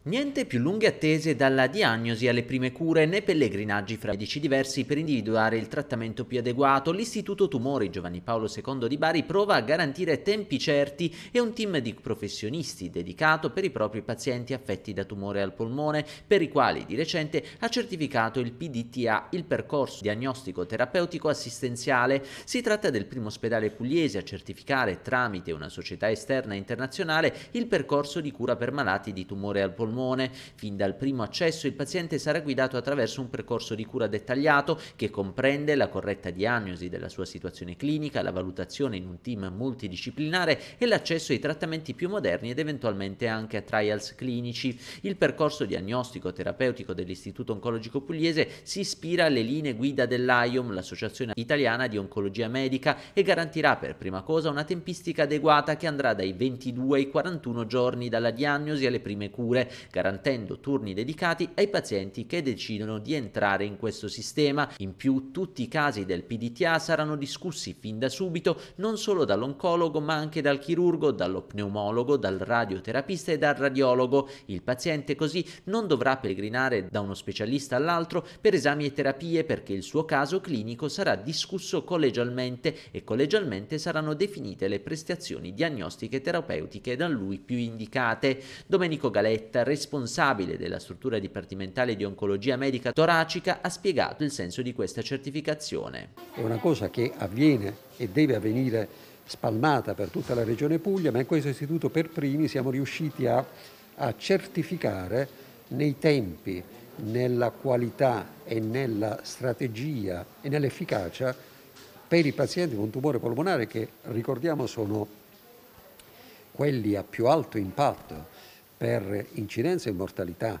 Niente più lunghe attese dalla diagnosi alle prime cure né pellegrinaggi fra medici diversi per individuare il trattamento più adeguato, l'Istituto Tumori Giovanni Paolo II di Bari prova a garantire tempi certi e un team di professionisti dedicato per i propri pazienti affetti da tumore al polmone, per i quali di recente ha certificato il PDTA, il percorso diagnostico terapeutico assistenziale. Si tratta del primo ospedale pugliese a certificare tramite una società esterna internazionale il percorso di cura per malati di tumore al polmone polmone. Fin dal primo accesso il paziente sarà guidato attraverso un percorso di cura dettagliato che comprende la corretta diagnosi della sua situazione clinica, la valutazione in un team multidisciplinare e l'accesso ai trattamenti più moderni ed eventualmente anche a trials clinici. Il percorso diagnostico terapeutico dell'Istituto Oncologico Pugliese si ispira alle linee guida dell'AIOM, l'Associazione Italiana di Oncologia Medica, e garantirà per prima cosa una tempistica adeguata che andrà dai 22 ai 41 giorni dalla diagnosi alle prime cure, garantendo turni dedicati ai pazienti che decidono di entrare in questo sistema. In più tutti i casi del PDTA saranno discussi fin da subito non solo dall'oncologo ma anche dal chirurgo, dallo pneumologo, dal radioterapista e dal radiologo. Il paziente così non dovrà peregrinare da uno specialista all'altro per esami e terapie perché il suo caso clinico sarà discusso collegialmente e collegialmente saranno definite le prestazioni diagnostiche terapeutiche da lui più indicate. Domenico Galetta, responsabile della struttura dipartimentale di oncologia medica toracica, ha spiegato il senso di questa certificazione. È una cosa che avviene e deve avvenire spalmata per tutta la regione Puglia, ma in questo istituto per primi siamo riusciti a, a certificare nei tempi, nella qualità e nella strategia e nell'efficacia per i pazienti con tumore polmonare che ricordiamo sono quelli a più alto impatto per incidenza e mortalità